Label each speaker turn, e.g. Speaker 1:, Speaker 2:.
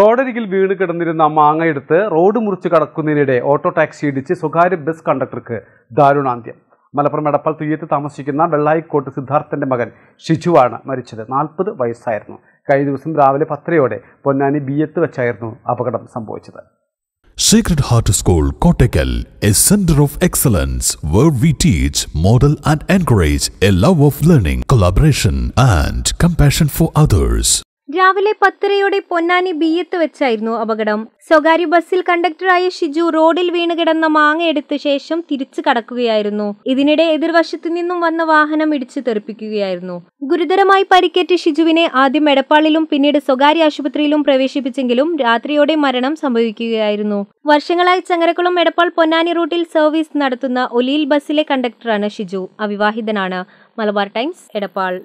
Speaker 1: റോഡരികിൽ വീണ് കിടന്നിരുന്ന മാങ്ങയെടുത്ത് റോഡ് മുറിച്ച് കടക്കുന്നതിനിടെ ഓട്ടോ ടാക്സി ഇടിച്ച് സ്വകാര്യ ബസ് കണ്ടക്ടർക്ക് ദാരുണാന്ത്യം മലപ്പുറം എടപ്പൽ തുയ്യത്ത് താമസിക്കുന്ന വെള്ളായിക്കോട്ട് സിദ്ധാർത്ഥന്റെ മകൻ ഷിജുവാണ് മരിച്ചത് നാൽപ്പത് വയസ്സായിരുന്നു കഴിഞ്ഞ ദിവസം രാവിലെ പത്രയോടെ പൊന്നാനി എത്ത് വെച്ചായിരുന്നു അപകടം സംഭവിച്ചത്
Speaker 2: Sacred Heart School Kottakkal a centre of excellence where we teach model and encourage a love of learning collaboration and compassion for others
Speaker 3: രാവിലെ പത്തരയോടെ പൊന്നാനി ബിയ്യത്ത് വെച്ചായിരുന്നു അപകടം സ്വകാര്യ ബസ്സിൽ കണ്ടക്ടറായ ഷിജു റോഡിൽ വീണുകിടന്ന കിടന്ന എടുത്ത ശേഷം തിരിച്ചു കടക്കുകയായിരുന്നു ഇതിനിടെ എതിർവശത്തു നിന്നും വന്ന വാഹനം ഇടിച്ചു തെറിപ്പിക്കുകയായിരുന്നു ഗുരുതരമായി പരിക്കേറ്റ ഷിജുവിനെ ആദ്യം എടപ്പാളിലും പിന്നീട് സ്വകാര്യ ആശുപത്രിയിലും പ്രവേശിപ്പിച്ചെങ്കിലും രാത്രിയോടെ മരണം സംഭവിക്കുകയായിരുന്നു വർഷങ്ങളായി ചങ്ങരക്കുളം എടപ്പാൾ പൊന്നാനി റൂട്ടിൽ സർവീസ് നടത്തുന്ന ഒലിയിൽ ബസ്സിലെ കണ്ടക്ടറാണ് ഷിജു അവിവാഹിതനാണ് മലബാർ ടൈംസ് എടപ്പാൾ